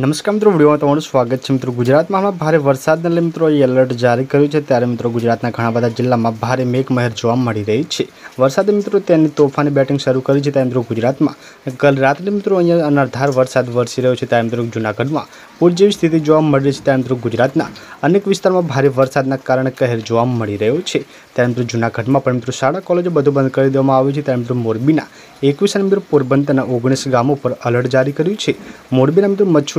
નમસ્કાર મિત્રો વિડિયોમાં તમારું સ્વાગત છે મિત્રો ગુજરાતમાં ભારે વરસાદને લઈને મિત્રો આ એલર્ટ જારી કર્યું છે ત્યારે મિત્રો ગુજરાતના ઘણા બધા જિલ્લામાં ભારે મેઘમહેર જોવા મળી રહી છે વરસાદે મિત્રો તેની તોફાની બેટિંગ શરૂ કરી છે ત્યાર મિત્રો ગુજરાતમાં ગઈ કાલ રાત્રે મિત્રો અહીંયા અનારધાર વરસાદ વરસી રહ્યો છે ત્યાર મિત્રો જૂનાગઢમાં પૂર જેવી સ્થિતિ જોવા મળી રહી છે ત્યાર મિત્રો ગુજરાતના અનેક વિસ્તારમાં ભારે વરસાદના કારણે કહેર જોવા મળી રહ્યો છે ત્યાર મિત્રો જૂનાગઢમાં પણ મિત્રો શાળા કોલેજો બધું બંધ કરી દેવામાં આવ્યું છે ત્યાર મિત્રો મોરબીના એક્યુશન મિત્રો પૂર્વંતના 19 ગામો પર એલર્ટ જારી કર્યું છે મોરબીના મિત્રો મચ્છુ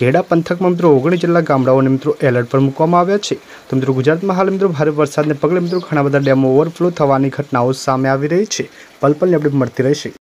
ખેડા પંથકમાં મિત્રો ઓગણીસ જેટલા ગામડાઓને મિત્રો એલર્ટ પર મૂકવામાં આવ્યા છે તો મિત્રો ગુજરાતમાં હાલ મિત્રો ભારે વરસાદને પગલે મિત્રો ઘણા બધા ડેમો ઓવરફ્લો થવાની ઘટનાઓ સામે આવી રહી છે પલ પલની અપડેટ મળતી રહેશે